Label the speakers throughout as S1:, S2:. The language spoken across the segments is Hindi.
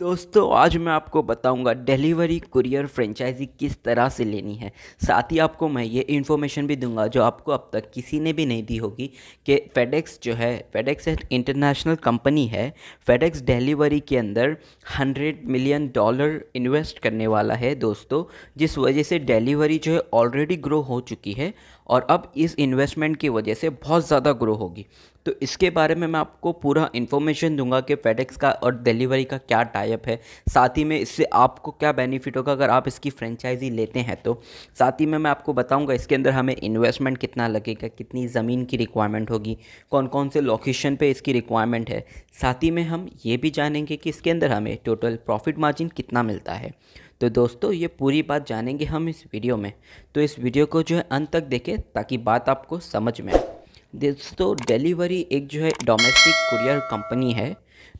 S1: दोस्तों आज मैं आपको बताऊंगा डिलीवरी कुरियर फ्रेंचाइजी किस तरह से लेनी है साथ ही आपको मैं ये इन्फॉर्मेशन भी दूंगा जो आपको अब तक किसी ने भी नहीं दी होगी कि फेडेक्स जो है फेडेक्स एक इंटरनेशनल कंपनी है फेडेक्स डिलीवरी के अंदर हंड्रेड मिलियन डॉलर इन्वेस्ट करने वाला है दोस्तों जिस वजह से डिलीवरी जो है ऑलरेडी ग्रो हो चुकी है और अब इस इन्वेस्टमेंट की वजह से बहुत ज़्यादा ग्रो होगी तो इसके बारे में मैं आपको पूरा इन्फॉर्मेशन दूंगा कि फेडेक्स का और डिलीवरी का क्या टाइप है साथ ही में इससे आपको क्या बेनिफिट होगा अगर आप इसकी फ्रेंचाइजी लेते हैं तो साथ ही में मैं आपको बताऊँगा इसके अंदर हमें इन्वेस्टमेंट कितना लगेगा कितनी ज़मीन की रिक्वायरमेंट होगी कौन कौन से लोकेशन पर इसकी रिक्वायरमेंट है साथ ही में हम ये भी जानेंगे कि इसके अंदर हमें टोटल प्रॉफिट मार्जिन कितना मिलता है तो दोस्तों ये पूरी बात जानेंगे हम इस वीडियो में तो इस वीडियो को जो है अंत तक देखें ताकि बात आपको समझ में आए दोस्तों डिलीवरी एक जो है डोमेस्टिक कुरियर कंपनी है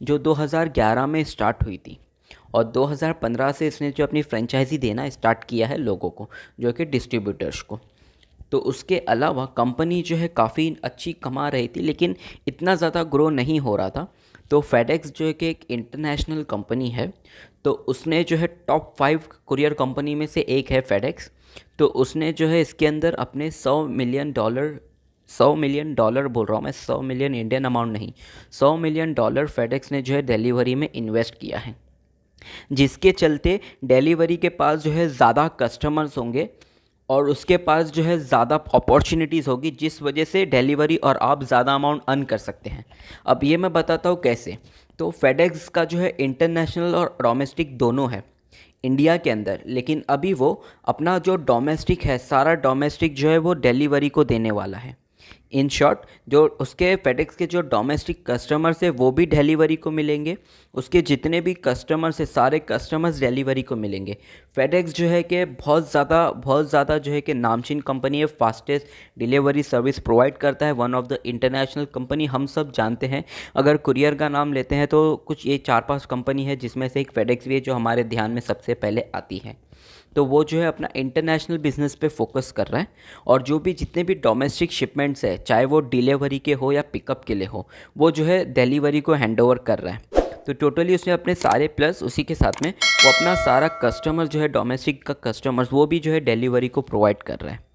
S1: जो 2011 में स्टार्ट हुई थी और 2015 से इसने जो अपनी फ्रेंचाइजी देना स्टार्ट किया है लोगों को जो कि डिस्ट्रीब्यूटर्स को तो उसके अलावा कंपनी जो है काफ़ी अच्छी कमा रही थी लेकिन इतना ज़्यादा ग्रो नहीं हो रहा था तो फेडेक्स जो है कि एक इंटरनेशनल कंपनी है तो उसने जो है टॉप फाइव कुरियर कंपनी में से एक है फेडेक्स तो उसने जो है इसके अंदर अपने सौ मिलियन डॉलर सौ मिलियन डॉलर बोल रहा हूँ मैं सौ मिलियन इंडियन अमाउंट नहीं सौ मिलियन डॉलर फेडेक्स ने जो है डिलीवरी में इन्वेस्ट किया है जिसके चलते डिलीवरी के पास जो है ज़्यादा कस्टमर्स होंगे और उसके पास जो है ज़्यादा अपॉर्चुनिटीज़ होगी जिस वजह से डिलीवरी और आप ज़्यादा अमाउंट अर्न कर सकते हैं अब ये मैं बताता हूँ कैसे तो फेडेक्स का जो है इंटरनेशनल और डोमेस्टिक दोनों है इंडिया के अंदर लेकिन अभी वो अपना जो डोमेस्टिक है सारा डोमेस्टिक जो है वो डिलीवरी को देने वाला है इन शॉर्ट जो उसके फेडेक्स के जो डोमेस्टिक कस्टमर्स है वो भी डिलीवरी को मिलेंगे उसके जितने भी कस्टमर्स है सारे कस्टमर्स डिलीवरी को मिलेंगे फेडेक्स जो है कि बहुत ज़्यादा बहुत ज़्यादा जो है कि नामचीन कंपनी है फास्टेस्ट डिलीवरी सर्विस प्रोवाइड करता है one of the international company हम सब जानते हैं अगर कुरियर का नाम लेते हैं तो कुछ ये चार पाँच कंपनी है जिसमें से एक फेडेक्स भी है जो हमारे ध्यान में सबसे पहले आती है तो वो जो है अपना इंटरनेशनल बिजनेस पे फोकस कर रहा है और जो भी जितने भी डोमेस्टिक शिपमेंट्स है चाहे वो डिलीवरी के हो या पिकअप के लिए हो वो जो है डिलीवरी को हैंड कर रहा है तो टोटली उसने अपने सारे प्लस उसी के साथ में वो अपना सारा कस्टमर जो है डोमेस्टिक का कस्टमर्स वो भी जो है डिलीवरी को प्रोवाइड कर रहा है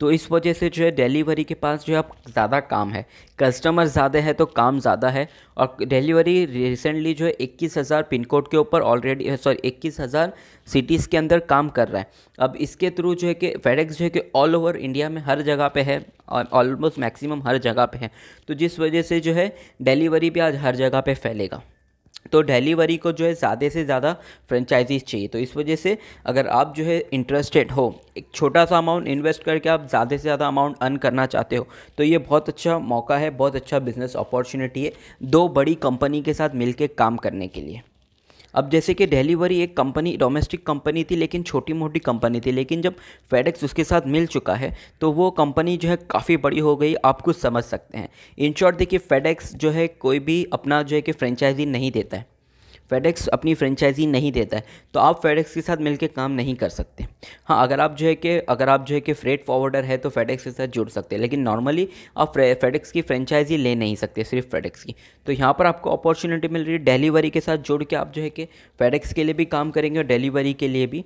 S1: तो इस वजह से जो है डिलीवरी के पास जो है अब ज़्यादा काम है कस्टमर ज़्यादा है तो काम ज़्यादा है और डिलीवरी रिसेंटली जो है इक्कीस हज़ार पिन कोड के ऊपर ऑलरेडी सॉरी इक्कीस हज़ार सिटीज़ के अंदर काम कर रहा है अब इसके थ्रू जो है कि फेडेक्स जो है कि ऑल ओवर इंडिया में हर जगह पे है ऑलमोस्ट मैक्सिमम हर जगह पे है तो जिस वजह से जो है डिलीवरी भी आज हर जगह पे फैलेगा तो डिलीवरी को जो है ज़्यादा से ज़्यादा फ्रेंचाइजीज चाहिए तो इस वजह से अगर आप जो है इंटरेस्टेड हो एक छोटा सा अमाउंट इन्वेस्ट करके आप ज़्यादा से ज़्यादा अमाउंट अर्न करना चाहते हो तो ये बहुत अच्छा मौका है बहुत अच्छा बिजनेस अपॉर्चुनिटी है दो बड़ी कंपनी के साथ मिलकर काम करने के लिए अब जैसे कि डिलीवरी एक कंपनी डोमेस्टिक कंपनी थी लेकिन छोटी मोटी कंपनी थी लेकिन जब फेडेक्स उसके साथ मिल चुका है तो वो कंपनी जो है काफ़ी बड़ी हो गई आप कुछ समझ सकते हैं इन शॉर्ट देखिए फेडेक्स जो है कोई भी अपना जो है कि फ्रेंचाइजी नहीं देता है फेडेक्स अपनी फ्रेंचाइजी नहीं देता है तो आप फेडेक्स के साथ मिलकर काम नहीं कर सकते हाँ अगर आप जो है कि अगर आप जो है कि फ्रेट फॉरवर्डर है तो फेडेक्स के साथ जुड़ सकते हैं लेकिन नॉर्मली आप फेडेक्स की फ्रेंचाइजी ले नहीं सकते सिर्फ फेडेक्स की तो यहाँ पर आपको अपॉर्चुनिटी मिल रही है डिलीवरी के साथ जुड़ के आप जो है कि फेडेक्स के लिए भी काम करेंगे और डिलीवरी के लिए भी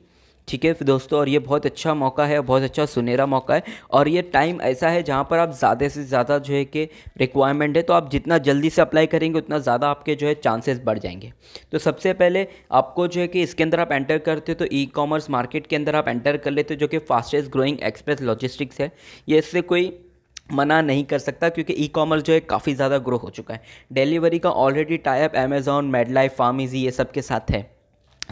S1: ठीक है दोस्तों और ये बहुत अच्छा मौका है बहुत अच्छा सुनहरा मौका है और ये टाइम ऐसा है जहाँ पर आप ज़्यादा से ज़्यादा जो है कि रिक्वायरमेंट है तो आप जितना जल्दी से अप्लाई करेंगे उतना ज़्यादा आपके जो है चांसेस बढ़ जाएंगे तो सबसे पहले आपको जो है कि इसके अंदर आप एंटर करते हो तो ई कॉमर्स मार्केट के अंदर आप एंटर कर लेते हो जो कि फास्टेस्ट ग्रोइंग एक्सप्रेस लॉजिस्टिक्स है ये इससे कोई मना नहीं कर सकता क्योंकि ई कॉमर्स जो है काफ़ी ज़्यादा ग्रो हो चुका है डिलीवरी का already type Amazon Medlife PharmEasy ये सब के साथ है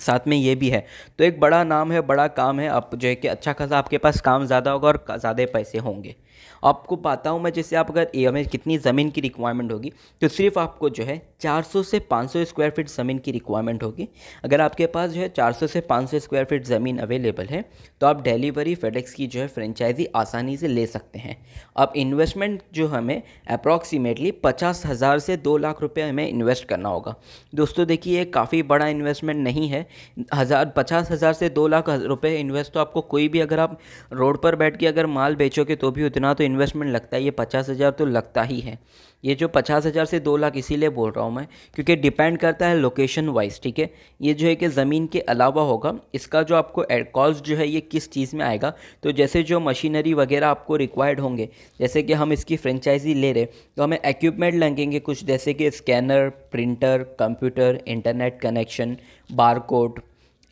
S1: साथ में ये भी है तो एक बड़ा नाम है बड़ा काम है आप जो है कि अच्छा खासा आपके पास काम ज़्यादा होगा और ज़्यादा पैसे होंगे आपको पता हूँ मैं जैसे आप अगर एरिया में कितनी ज़मीन की रिक्वायरमेंट होगी तो सिर्फ आपको जो है 400 से 500 स्क्वायर फीट ज़मीन की रिक्वायरमेंट होगी अगर आपके पास जो है 400 से 500 स्क्वायर फीट ज़मीन अवेलेबल है तो आप डिलीवरी फेडेक्स की जो है फ्रेंचाइजी आसानी से ले सकते हैं अब इन्वेस्टमेंट जो हमें अप्रॉक्सीमेटली पचास हज़ार से दो लाख रुपये हमें इन्वेस्ट करना होगा दोस्तों देखिए ये काफ़ी बड़ा इन्वेस्टमेंट नहीं है हज़ार पचास हज़ार से दो लाख रुपये इन्वेस्ट तो आपको कोई भी अगर आप रोड पर बैठ के अगर माल बेचोगे तो भी उतना इतना तो इन्वेस्टमेंट लगता है ये पचास हज़ार तो लगता ही है ये जो पचास हज़ार से दो लाख इसीलिए बोल रहा हूँ मैं क्योंकि डिपेंड करता है लोकेशन वाइज ठीक है ये जो है कि ज़मीन के अलावा होगा इसका जो आपको कॉस्ट जो है ये किस चीज़ में आएगा तो जैसे जो मशीनरी वगैरह आपको रिक्वायर्ड होंगे जैसे कि हम इसकी फ्रेंचाइजी ले रहे तो हमें एक्यूपमेंट लगेंगे कुछ जैसे कि scanner printer computer internet connection barcode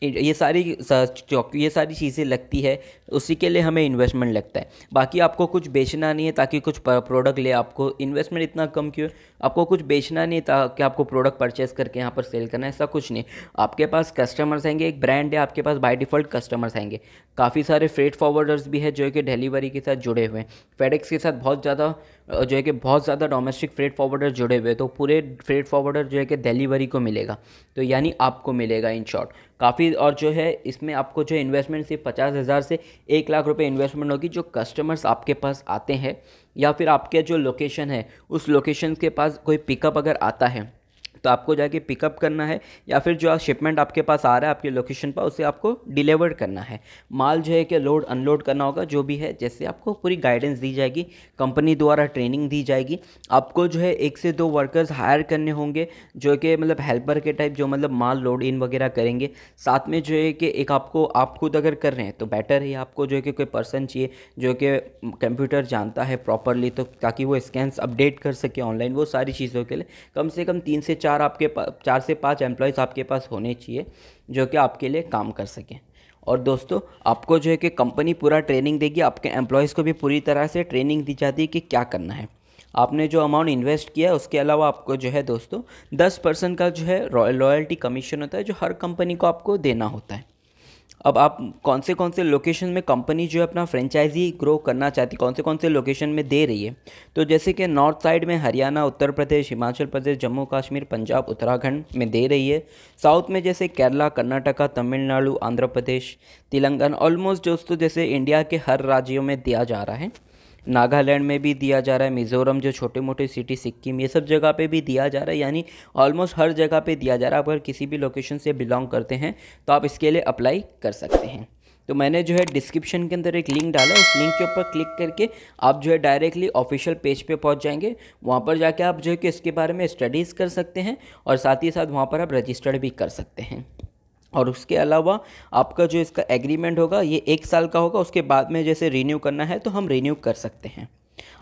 S1: ये सारी ये सारी चीज़ें लगती है उसी के लिए हमें इन्वेस्टमेंट लगता है बाकी आपको कुछ बेचना नहीं है ताकि कुछ प्रोडक्ट ले आपको इन्वेस्टमेंट इतना कम क्यों आपको कुछ बेचना नहीं है ताकि आपको प्रोडक्ट परचेस करके यहाँ पर सेल करना है ऐसा कुछ नहीं आपके पास कस्टमर्स आएंगे एक ब्रांड है आपके पास बाई डिफ़ॉल्ट कस्टमर्स आएंगे काफ़ी सारे फ्रेट फॉरवर्डर्स भी है जो कि डिलीवरी के साथ जुड़े हुए हैं फेडेक्स के साथ बहुत ज़्यादा जो है कि बहुत ज़्यादा डोमेस्टिक फ्रेड फॉरवर्डर जुड़े हुए तो पूरे फ्रेड फॉरवर्डर जो है कि डिलीवरी को मिलेगा तो यानी आपको मिलेगा इन शॉर्ट काफ़ी और जो है इसमें आपको जो इन्वेस्टमेंट सिर्फ पचास हज़ार से एक लाख रुपए इन्वेस्टमेंट होगी जो कस्टमर्स आपके पास आते हैं या फिर आपके जो लोकेशन है उस लोकेशन के पास कोई पिकअप अगर आता है तो आपको जाके पिकअप करना है या फिर जो शिपमेंट आपके पास आ रहा है आपके लोकेशन पर उसे आपको डिलीवर करना है माल जो है कि लोड अनलोड करना होगा जो भी है जैसे आपको पूरी गाइडेंस दी जाएगी कंपनी द्वारा ट्रेनिंग दी जाएगी आपको जो है एक से दो वर्कर्स हायर करने होंगे जो कि मतलब हेल्पर के टाइप जो मतलब माल लोड इन वगैरह करेंगे साथ में जो है कि एक आपको आप खुद अगर कर रहे हैं तो बेटर है आपको जो है कि कोई पर्सन चाहिए जो कि कंप्यूटर जानता है प्रॉपरली तो ताकि वो स्कैंस अपडेट कर सके ऑनलाइन वो सारी चीज़ों के लिए कम से कम तीन से चार चार आपके पास चार से पाँच एम्प्लॉयज़ आपके पास होने चाहिए जो कि आपके लिए काम कर सकें और दोस्तों आपको जो है कि कंपनी पूरा ट्रेनिंग देगी आपके एम्प्लॉयज़ को भी पूरी तरह से ट्रेनिंग दी जाती है कि क्या करना है आपने जो अमाउंट इन्वेस्ट किया है उसके अलावा आपको जो है दोस्तों दस परसेंट का जो है रॉयल्टी कमीशन होता है जो हर कंपनी को आपको देना होता है अब आप कौन से कौन से लोकेशन में कंपनी जो है अपना फ्रेंचाइजी ग्रो करना चाहती कौन से कौन से लोकेशन में दे रही है तो जैसे कि नॉर्थ साइड में हरियाणा उत्तर प्रदेश हिमाचल प्रदेश जम्मू कश्मीर पंजाब उत्तराखंड में दे रही है साउथ में जैसे केरला कर्नाटका तमिलनाडु आंध्र प्रदेश तेलंगाना ऑलमोस्ट दोस्तों जैसे इंडिया के हर राज्यों में दिया जा रहा है नागालैंड में भी दिया जा रहा है मिज़ोरम जो छोटे मोटे सिटी सिक्किम ये सब जगह पे भी दिया जा रहा है यानी ऑलमोस्ट हर जगह पे दिया जा रहा है अगर किसी भी लोकेशन से बिलोंग करते हैं तो आप इसके लिए अप्लाई कर सकते हैं तो मैंने जो है डिस्क्रिप्शन के अंदर एक लिंक डाला उस लिंक के ऊपर क्लिक करके आप जो है डायरेक्टली ऑफिशियल पेज पे पहुंच जाएंगे वहां पर जाके आप जो है कि इसके बारे में स्टडीज़ कर सकते हैं और साथ ही साथ वहां पर आप रजिस्टर्ड भी कर सकते हैं और उसके अलावा आपका जो इसका एग्रीमेंट होगा ये एक साल का होगा उसके बाद में जैसे रीन्यू करना है तो हम रीन्यू कर सकते हैं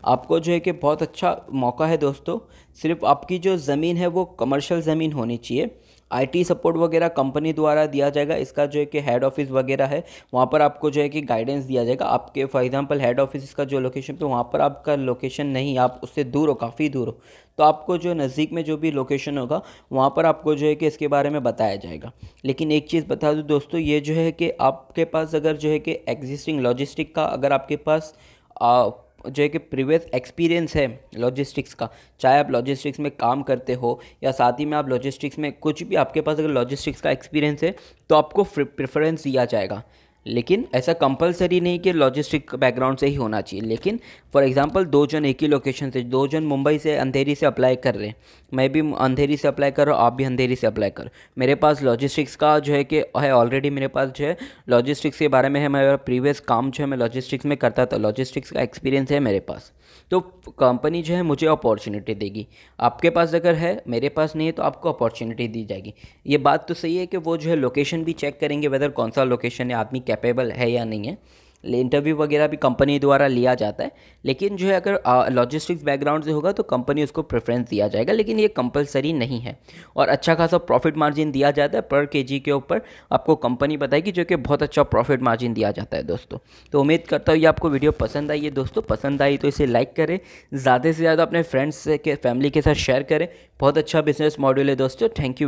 S1: आपको जो है कि बहुत अच्छा मौका है दोस्तों सिर्फ आपकी जो ज़मीन है वो कमर्शियल ज़मीन होनी चाहिए आईटी सपोर्ट वगैरह कंपनी द्वारा दिया जाएगा इसका जो है कि हेड ऑफिस वगैरह है वहाँ पर आपको जो है कि गाइडेंस दिया जाएगा आपके फॉर एग्जांपल हेड ऑफिस का जो लोकेशन तो वहाँ पर आपका लोकेशन नहीं आप उससे दूर हो काफ़ी दूर हो तो आपको जो नज़दीक में जो भी लोकेशन होगा वहाँ पर आपको जो है कि इसके बारे में बताया जाएगा लेकिन एक चीज़ बता दूँ दोस्तों ये जो है कि आपके पास अगर जो है कि एग्जिस्टिंग लॉजिस्टिक का अगर आपके पास जो है कि प्रीवियस एक्सपीरियंस है लॉजिस्टिक्स का चाहे आप लॉजिस्टिक्स में काम करते हो या साथ ही में आप लॉजिस्टिक्स में कुछ भी आपके पास अगर लॉजिस्टिक्स का एक्सपीरियंस है तो आपको प्रेफरेंस दिया जाएगा लेकिन ऐसा कंपलसरी नहीं कि लॉजिस्टिक बैकग्राउंड से ही होना चाहिए लेकिन फॉर एग्जांपल दो जन एक ही लोकेशन से दो जन मुंबई से अंधेरी से अप्लाई कर रहे हैं मैं भी अंधेरी से अप्लाई कर रहा हूँ आप भी अंधेरी से अप्लाई कर मेरे पास लॉजिस्टिक्स का जो है कि है ऑलरेडी मेरे पास जो है लॉजिस्टिक्स के बारे में है मेरा प्रीवियस काम जो है मैं लॉजिस्टिक्स में करता था लॉजिस्टिक्स का एक्सपीरियंस है मेरे पास तो कंपनी जो है मुझे अपॉर्चुनिटी देगी आपके पास अगर है मेरे पास नहीं है तो आपको अपॉर्चुनिटी दी जाएगी ये बात तो सही है कि वो जो है लोकेशन भी चेक करेंगे वेदर कौन सा लोकेशन है आदमी कैपेबल है या नहीं है इंटरव्यू वगैरह भी कंपनी द्वारा लिया जाता है लेकिन जो है अगर लॉजिस्टिक्स बैकग्राउंड से होगा तो कंपनी उसको प्रेफरेंस दिया जाएगा लेकिन ये कंपलसरी नहीं है और अच्छा खासा प्रॉफिट मार्जिन दिया जाता है पर के जी के ऊपर आपको कंपनी बताएगी जो कि बहुत अच्छा प्रॉफिट मार्जिन दिया जाता है दोस्तों तो उम्मीद करता हूँ ये आपको वीडियो पसंद आई है दोस्तों पसंद आई तो इसे लाइक करें ज़्यादा से ज़्यादा अपने फ्रेंड्स के फैमिली के साथ शेयर करें बहुत अच्छा बिजनेस मॉड्यूल है दोस्तों थैंक यू